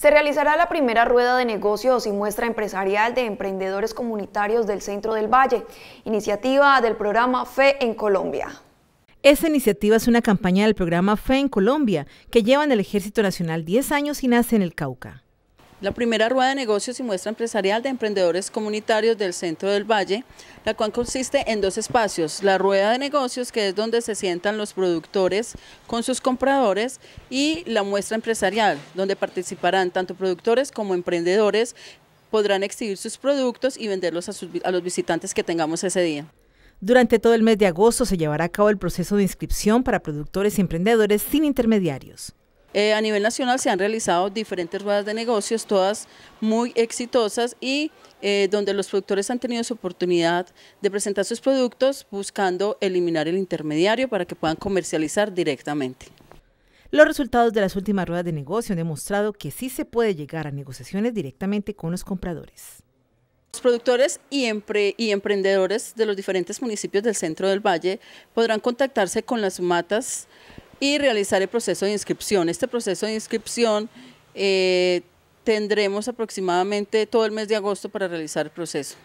Se realizará la primera rueda de negocios y muestra empresarial de emprendedores comunitarios del Centro del Valle, iniciativa del programa FE en Colombia. Esta iniciativa es una campaña del programa FE en Colombia, que lleva en el Ejército Nacional 10 años y nace en el Cauca. La primera rueda de negocios y muestra empresarial de emprendedores comunitarios del centro del Valle, la cual consiste en dos espacios, la rueda de negocios que es donde se sientan los productores con sus compradores y la muestra empresarial, donde participarán tanto productores como emprendedores, podrán exhibir sus productos y venderlos a, los visitantes que tengamos ese día. Durante todo el mes de agosto se llevará a cabo el proceso de inscripción para productores y emprendedores sin intermediarios. Eh, a nivel nacional se han realizado diferentes ruedas de negocios, todas muy exitosas y eh, donde los productores han tenido su oportunidad de presentar sus productos buscando eliminar el intermediario para que puedan comercializar directamente. Los resultados de las últimas ruedas de negocio han demostrado que sí se puede llegar a negociaciones directamente con los compradores. Los productores y, y, emprendedores de los diferentes municipios del centro del valle podrán contactarse con las matas y realizar el proceso de inscripción. Este proceso de inscripción eh, tendremos aproximadamente todo el mes de agosto para realizar el proceso.